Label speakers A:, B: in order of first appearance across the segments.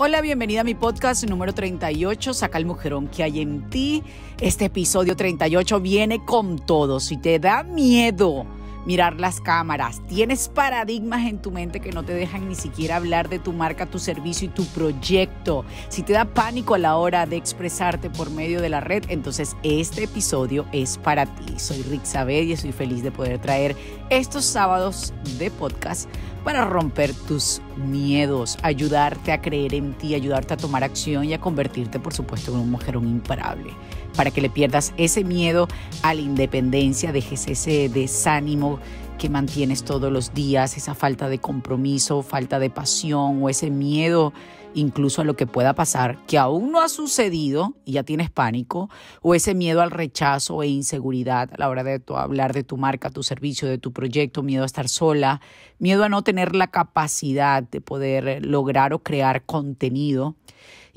A: Hola, bienvenida a mi podcast número 38, Saca el Mujerón que hay en ti. Este episodio 38 viene con todo. Si te da miedo mirar las cámaras, tienes paradigmas en tu mente que no te dejan ni siquiera hablar de tu marca, tu servicio y tu proyecto. Si te da pánico a la hora de expresarte por medio de la red, entonces este episodio es para ti. Soy Rick Sabed y soy feliz de poder traer estos sábados de podcast para romper tus miedos, ayudarte a creer en ti, ayudarte a tomar acción y a convertirte, por supuesto, en un mujerón imparable para que le pierdas ese miedo a la independencia, dejes ese desánimo que mantienes todos los días, esa falta de compromiso, falta de pasión o ese miedo incluso a lo que pueda pasar, que aún no ha sucedido y ya tienes pánico, o ese miedo al rechazo e inseguridad a la hora de hablar de tu marca, tu servicio, de tu proyecto, miedo a estar sola, miedo a no tener la capacidad de poder lograr o crear contenido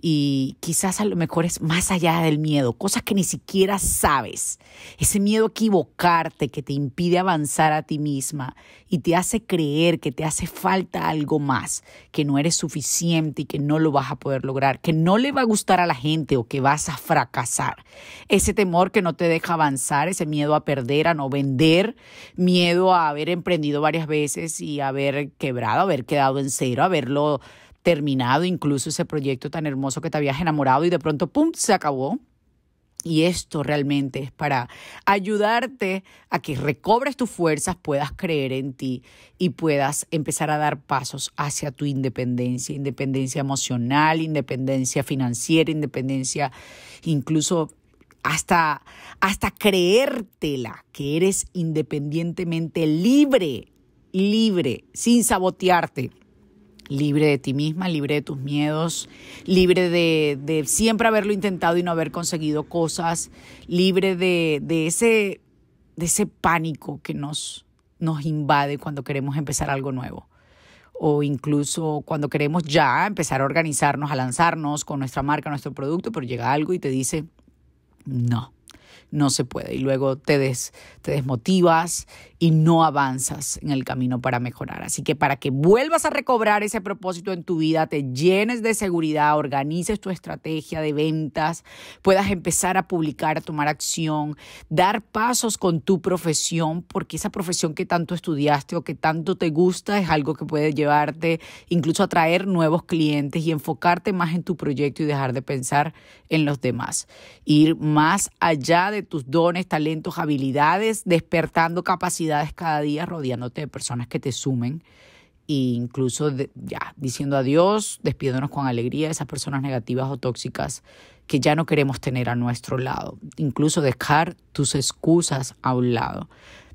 A: y quizás a lo mejor es más allá del miedo, cosas que ni siquiera sabes. Ese miedo a equivocarte que te impide avanzar a ti misma y te hace creer que te hace falta algo más, que no eres suficiente y que no lo vas a poder lograr, que no le va a gustar a la gente o que vas a fracasar. Ese temor que no te deja avanzar, ese miedo a perder, a no vender, miedo a haber emprendido varias veces y haber quebrado, haber quedado en cero, haberlo terminado incluso ese proyecto tan hermoso que te habías enamorado y de pronto, ¡pum!, se acabó. Y esto realmente es para ayudarte a que recobres tus fuerzas, puedas creer en ti y puedas empezar a dar pasos hacia tu independencia, independencia emocional, independencia financiera, independencia incluso hasta, hasta creértela, que eres independientemente libre, libre, sin sabotearte libre de ti misma, libre de tus miedos, libre de, siempre haberlo intentado y no haber conseguido cosas, libre de, ese, pánico que nos, nos invade cuando queremos empezar algo nuevo o incluso cuando queremos ya empezar a organizarnos, a lanzarnos con nuestra marca, nuestro producto, pero llega algo y te dice, no, no se puede. Y luego te, te desmotivas y no avanzas en el camino para mejorar. Así que para que vuelvas a recobrar ese propósito en tu vida, te llenes de seguridad, organices tu estrategia de ventas, puedas empezar a publicar, a tomar acción, dar pasos con tu profesión, porque esa profesión que tanto estudiaste o que tanto te gusta es algo que puede llevarte incluso a traer nuevos clientes y enfocarte más en tu proyecto y dejar de pensar en los demás. Ir más allá de tus dones, talentos, habilidades, despertando capacidades cada día, rodeándote de personas que te sumen e incluso ya diciendo adiós, despidiéndonos con alegría de esas personas negativas o tóxicas que ya no queremos tener a nuestro lado, incluso dejar tus excusas a un lado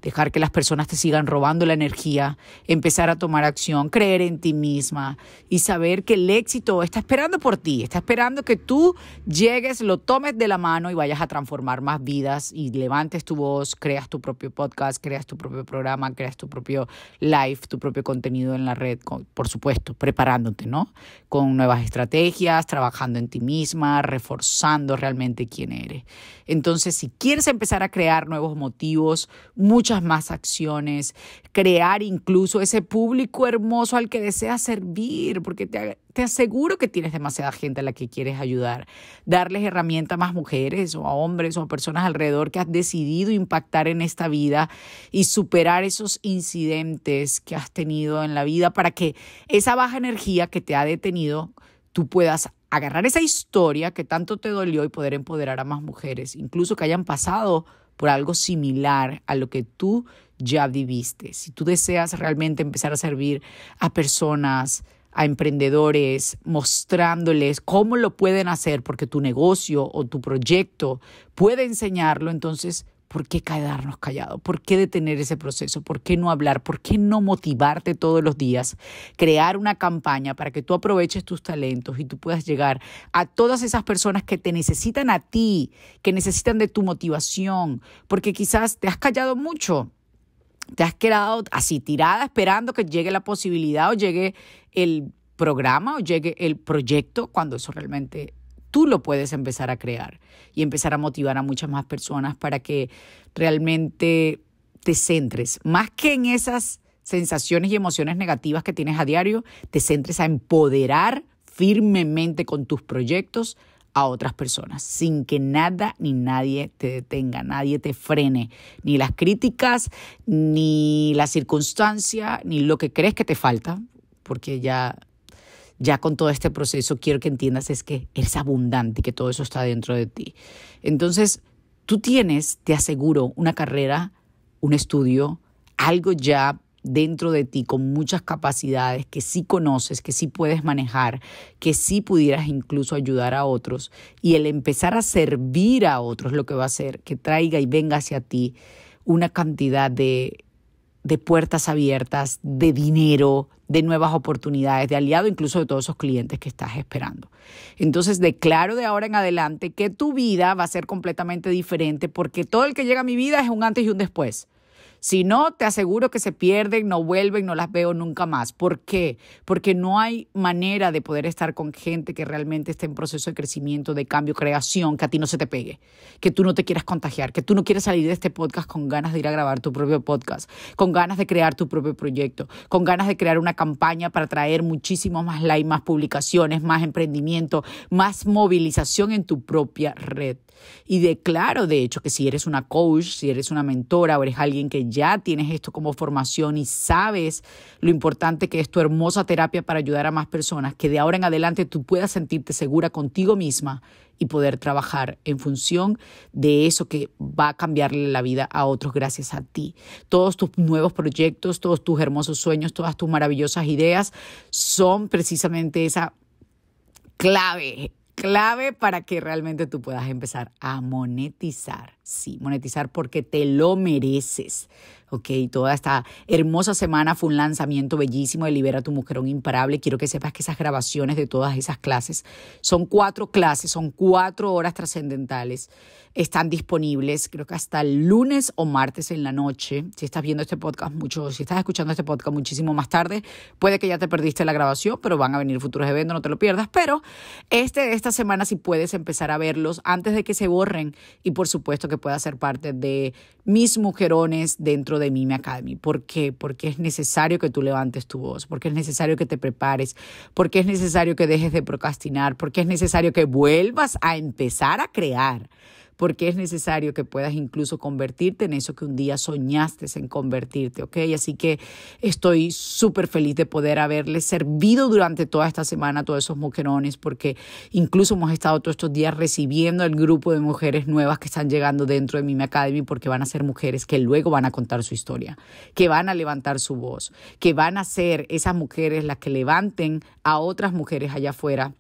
A: dejar que las personas te sigan robando la energía, empezar a tomar acción, creer en ti misma y saber que el éxito está esperando por ti, está esperando que tú llegues, lo tomes de la mano y vayas a transformar más vidas y levantes tu voz, creas tu propio podcast, creas tu propio programa, creas tu propio live, tu propio contenido en la red, por supuesto, preparándote, ¿no? Con nuevas estrategias, trabajando en ti misma, reforzando realmente quién eres. Entonces, si quieres empezar a crear nuevos motivos, muchas más acciones, crear incluso ese público hermoso al que deseas servir, porque te, aseguro que tienes demasiada gente a la que quieres ayudar, darles herramientas a más mujeres o a hombres o a personas alrededor que has decidido impactar en esta vida y superar esos incidentes que has tenido en la vida para que esa baja energía que te ha detenido, tú puedas agarrar esa historia que tanto te dolió y poder empoderar a más mujeres, incluso que hayan pasado por algo similar a lo que tú ya viviste. Si tú deseas realmente empezar a servir a personas, a emprendedores, mostrándoles cómo lo pueden hacer porque tu negocio o tu proyecto puede enseñarlo, entonces ¿Por qué quedarnos callados? ¿Por qué detener ese proceso? ¿Por qué no hablar? ¿Por qué no motivarte todos los días? Crear una campaña para que tú aproveches tus talentos y tú puedas llegar a todas esas personas que te necesitan a ti, que necesitan de tu motivación, porque quizás te has callado mucho, te has quedado así tirada esperando que llegue la posibilidad o llegue el programa o llegue el proyecto cuando eso realmente tú lo puedes empezar a crear y empezar a motivar a muchas más personas para que realmente te centres, más que en esas sensaciones y emociones negativas que tienes a diario, te centres a empoderar firmemente con tus proyectos a otras personas, sin que nada ni nadie te detenga, nadie te frene, ni las críticas, ni la circunstancia, ni lo que crees que te falta, porque ya ya con todo este proceso quiero que entiendas es que es abundante, que todo eso está dentro de ti. Entonces, tú tienes, te aseguro, una carrera, un estudio, algo ya dentro de ti con muchas capacidades que sí conoces, que sí puedes manejar, que sí pudieras incluso ayudar a otros y el empezar a servir a otros lo que va a hacer que traiga y venga hacia ti una cantidad de de puertas abiertas, de dinero, de nuevas oportunidades, de aliado, incluso de todos esos clientes que estás esperando. Entonces, declaro de ahora en adelante que tu vida va a ser completamente diferente porque todo el que llega a mi vida es un antes y un después. Si no, te aseguro que se pierden, no vuelven, no las veo nunca más. ¿Por qué? Porque no hay manera de poder estar con gente que realmente esté en proceso de crecimiento, de cambio, creación, que a ti no se te pegue, que tú no te quieras contagiar, que tú no quieras salir de este podcast con ganas de ir a grabar tu propio podcast, con ganas de crear tu propio proyecto, con ganas de crear una campaña para traer muchísimos más likes, más publicaciones, más emprendimiento, más movilización en tu propia red y declaro, de hecho, que si eres una coach, si eres una mentora o eres alguien que ya tienes esto como formación y sabes lo importante que es tu hermosa terapia para ayudar a más personas, que de ahora en adelante tú puedas sentirte segura contigo misma y poder trabajar en función de eso que va a cambiarle la vida a otros gracias a ti. Todos tus nuevos proyectos, todos tus hermosos sueños, todas tus maravillosas ideas son precisamente esa clave clave para que realmente tú puedas empezar a monetizar. Sí, monetizar porque te lo mereces. ¿ok? Toda esta hermosa semana fue un lanzamiento bellísimo de Libera tu Mujerón Imparable. Quiero que sepas que esas grabaciones de todas esas clases, son cuatro clases, son cuatro horas trascendentales, están disponibles creo que hasta el lunes o martes en la noche. Si estás viendo este podcast mucho, si estás escuchando este podcast muchísimo más tarde, puede que ya te perdiste la grabación, pero van a venir futuros eventos, no te lo pierdas. Pero este esta semana si sí puedes empezar a verlos antes de que se borren y por supuesto que pueda ser parte de mis mujerones dentro de Mime Academy. ¿Por qué? Porque es necesario que tú levantes tu voz, porque es necesario que te prepares, porque es necesario que dejes de procrastinar, porque es necesario que vuelvas a empezar a crear porque es necesario que puedas incluso convertirte en eso que un día soñaste en convertirte, ¿ok? Así que estoy súper feliz de poder haberles servido durante toda esta semana a todos esos moquerones, porque incluso hemos estado todos estos días recibiendo el grupo de mujeres nuevas que están llegando dentro de Mime Academy, porque van a ser mujeres que luego van a contar su historia, que van a levantar su voz, que van a ser esas mujeres las que levanten a otras mujeres allá afuera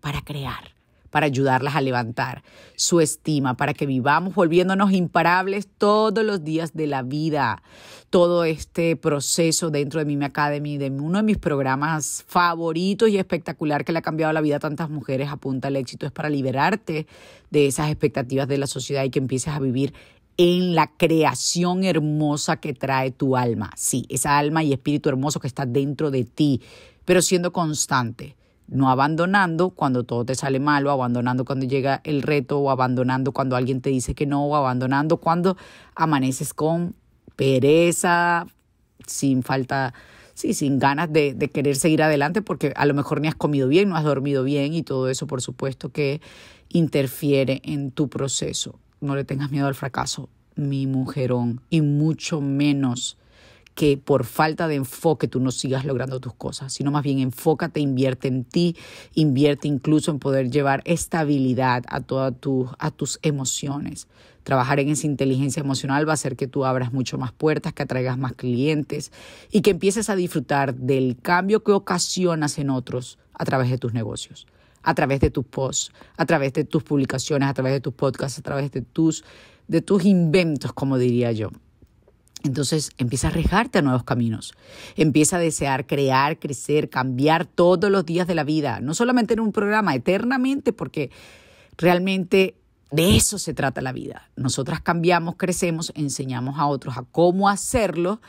A: para crear para ayudarlas a levantar su estima, para que vivamos volviéndonos imparables todos los días de la vida. Todo este proceso dentro de mi Academy, de uno de mis programas favoritos y espectacular que le ha cambiado la vida a tantas mujeres, apunta al éxito, es para liberarte de esas expectativas de la sociedad y que empieces a vivir en la creación hermosa que trae tu alma. Sí, esa alma y espíritu hermoso que está dentro de ti, pero siendo constante, no abandonando cuando todo te sale mal o abandonando cuando llega el reto o abandonando cuando alguien te dice que no o abandonando cuando amaneces con pereza, sin falta, sí, sin ganas de, de querer seguir adelante porque a lo mejor ni has comido bien, no has dormido bien y todo eso por supuesto que interfiere en tu proceso. No le tengas miedo al fracaso, mi mujerón, y mucho menos que por falta de enfoque tú no sigas logrando tus cosas, sino más bien enfócate, invierte en ti, invierte incluso en poder llevar estabilidad a tu, a tus emociones. Trabajar en esa inteligencia emocional va a hacer que tú abras mucho más puertas, que atraigas más clientes y que empieces a disfrutar del cambio que ocasionas en otros a través de tus negocios, a través de tus posts, a través de tus publicaciones, a través de tus podcasts, a través de tus, de tus inventos, como diría yo. Entonces empieza a arriesgarte a nuevos caminos, empieza a desear crear, crecer, cambiar todos los días de la vida, no solamente en un programa, eternamente, porque realmente de eso se trata la vida. Nosotras cambiamos, crecemos, enseñamos a otros a cómo hacerlo.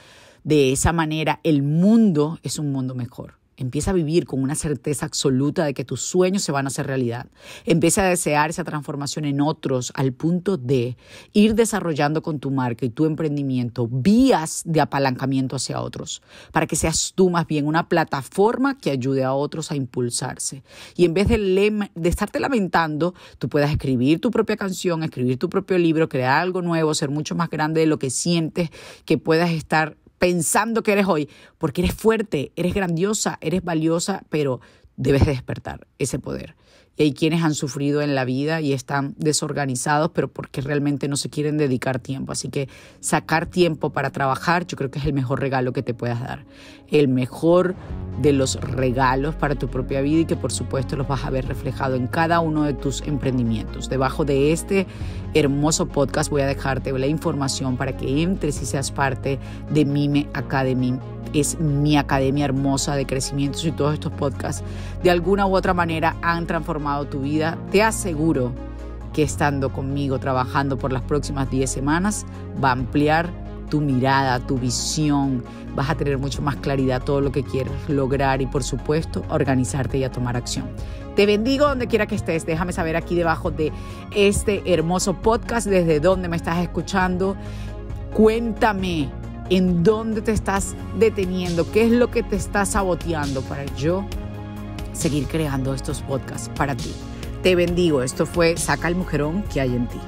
A: De esa manera el mundo es un mundo mejor. Empieza a vivir con una certeza absoluta de que tus sueños se van a hacer realidad. Empieza a desear esa transformación en otros al punto de ir desarrollando con tu marca y tu emprendimiento vías de apalancamiento hacia otros, para que seas tú más bien una plataforma que ayude a otros a impulsarse. Y en vez de, de estarte lamentando, tú puedas escribir tu propia canción, escribir tu propio libro, crear algo nuevo, ser mucho más grande de lo que sientes que puedas estar pensando que eres hoy, porque eres fuerte, eres grandiosa, eres valiosa, pero debes despertar ese poder y hay quienes han sufrido en la vida y están desorganizados, pero porque realmente no se quieren dedicar tiempo. Así que sacar tiempo para trabajar yo creo que es el mejor regalo que te puedas dar. El mejor de los regalos para tu propia vida y que por supuesto los vas a ver reflejado en cada uno de tus emprendimientos. Debajo de este hermoso podcast voy a dejarte la información para que entres y seas parte de Mime Academy es mi academia hermosa de crecimiento y todos estos podcasts, de alguna u otra manera han transformado tu vida, te aseguro que estando conmigo trabajando por las próximas 10 semanas va a ampliar tu mirada, tu visión, vas a tener mucho más claridad todo lo que quieres lograr y por supuesto organizarte y a tomar acción. Te bendigo donde quiera que estés. Déjame saber aquí debajo de este hermoso podcast desde dónde me estás escuchando. Cuéntame en dónde te estás deteniendo, qué es lo que te está saboteando para yo seguir creando estos podcasts para ti. Te bendigo, esto fue Saca el Mujerón que hay en ti.